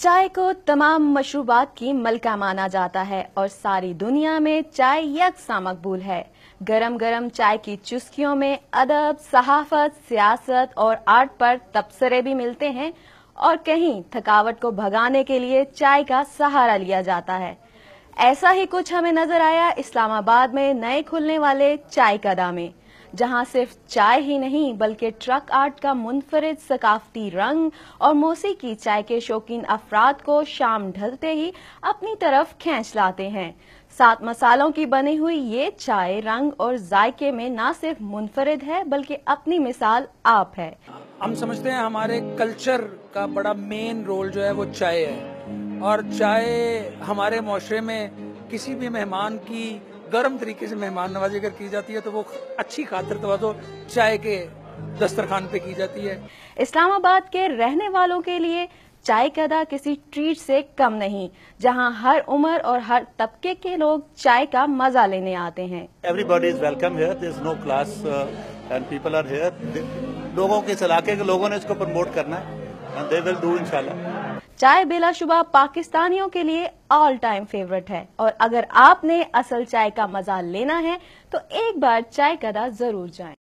चाय को तमाम मशरूबात की मलका माना जाता है और सारी दुनिया में चाय यकसा मकबूल है गरम गरम चाय की चुस्कियों में अदब सहाफत सियासत और आर्ट पर तबसरे भी मिलते हैं और कहीं थकावट को भगाने के लिए चाय का सहारा लिया जाता है ऐसा ही कुछ हमें नजर आया इस्लामाबाद में नए खुलने वाले चाय कदा में जहां सिर्फ चाय ही नहीं बल्कि ट्रक आर्ट का मुनफरद सकाफती रंग और की चाय के शौकीन अफराद को शाम ढलते ही अपनी तरफ खींच लाते हैं सात मसालों की बनी हुई ये चाय रंग और जायके में न सिर्फ मुनफरद है बल्कि अपनी मिसाल आप है हम समझते हैं हमारे कल्चर का बड़ा मेन रोल जो है वो चाय है और चाय हमारे माशरे में किसी भी मेहमान की गर्म तरीके से मेहमान नवाजी अगर की जाती है तो वो अच्छी खातर तो चाय के दस्तरखान पे की जाती है इस्लामाबाद के रहने वालों के लिए चाय कदा किसी ट्रीट से कम नहीं जहां हर उम्र और हर तबके के लोग चाय का मजा लेने आते हैं everybody is welcome no class and people are here लोगों के इस इलाके के लोगों ने इसको प्रमोट करना है दे विल डू इंशाल्लाह चाय बेलाशुबा पाकिस्तानियों के लिए ऑल टाइम फेवरेट है और अगर आपने असल चाय का मजा लेना है तो एक बार चाय कदा जरूर जाएं।